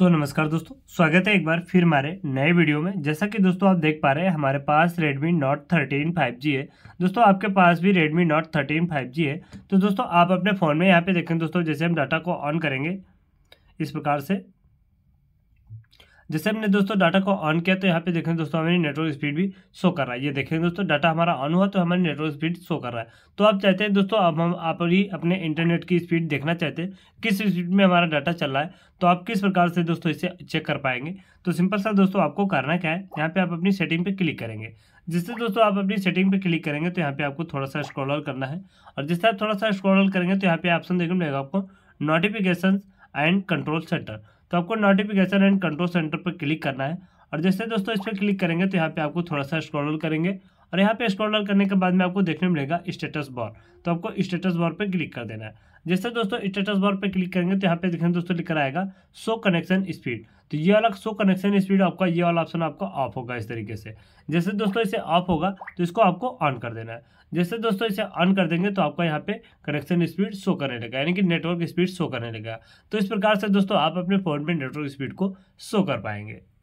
सो so, नमस्कार दोस्तों स्वागत है एक बार फिर हमारे नए वीडियो में जैसा कि दोस्तों आप देख पा रहे हैं हमारे पास Redmi Note 13 5G है दोस्तों आपके पास भी Redmi Note 13 5G है तो दोस्तों आप अपने फ़ोन में यहाँ पे देखें दोस्तों जैसे हम डाटा को ऑन करेंगे इस प्रकार से जैसे हमने दोस्तों डाटा को ऑन किया तो यहाँ पे देखें दोस्तों हमारी नेटवर्क स्पीड भी शो कर रहा है ये देखेंगे दोस्तों डाटा हमारा ऑन हुआ तो हमारी नेटवर्क स्पीड शो कर रहा है तो आप चाहते हैं दोस्तों अब हम आप ही अपने इंटरनेट की स्पीड देखना चाहते हैं किस स्पीड में हमारा डाटा चल रहा है तो आप किस प्रकार से दोस्तों इसे चेक कर पाएंगे तो सिंपल सा दोस्तों आपको करना क्या है यहाँ पे आप अपनी सेटिंग पे क्लिक करेंगे जिससे दोस्तों आप अपनी सेटिंग पे क्लिक करेंगे तो यहाँ पे आपको थोड़ा सा स्क्रॉल करना है और जिससे आप थोड़ा सा स्क्रॉल करेंगे तो यहाँ पे ऑप्शन देखने मिलेगा आपको नोटिफिकेशन एंड कंट्रोल सेंटर तो आपको नोटिफिकेशन एंड कंट्रोल सेंटर पर क्लिक करना है और जैसे दोस्तों इस पर क्लिक करेंगे तो यहाँ पे आपको थोड़ा सा स्क्रॉल करेंगे और यहाँ पे स्क्रॉल डाउन करने के बाद में आपको देखने मिलेगा स्टेटस बार तो आपको स्टेटस बार पे क्लिक कर देना है जैसे दोस्तों स्टेटस बार पे क्लिक करेंगे तो यहाँ पे देखेंगे दोस्तों लिखा आएगा सो कनेक्शन स्पीड तो ये वाला सो कनेक्शन स्पीड आपका ये वाला ऑप्शन आपको ऑफ होगा इस तरीके से जैसे दोस्तों इसे ऑफ होगा तो इसको आपको ऑन कर देना है जैसे दोस्तों इसे ऑन कर देंगे तो आपका यहाँ पे कनेक्शन स्पीड शो करने लगेगा यानी कि नेटवर्क स्पीड शो करने लगेगा तो इस प्रकार से दोस्तों आप अपने फ़ोन में नेटवर्क स्पीड को शो कर पाएंगे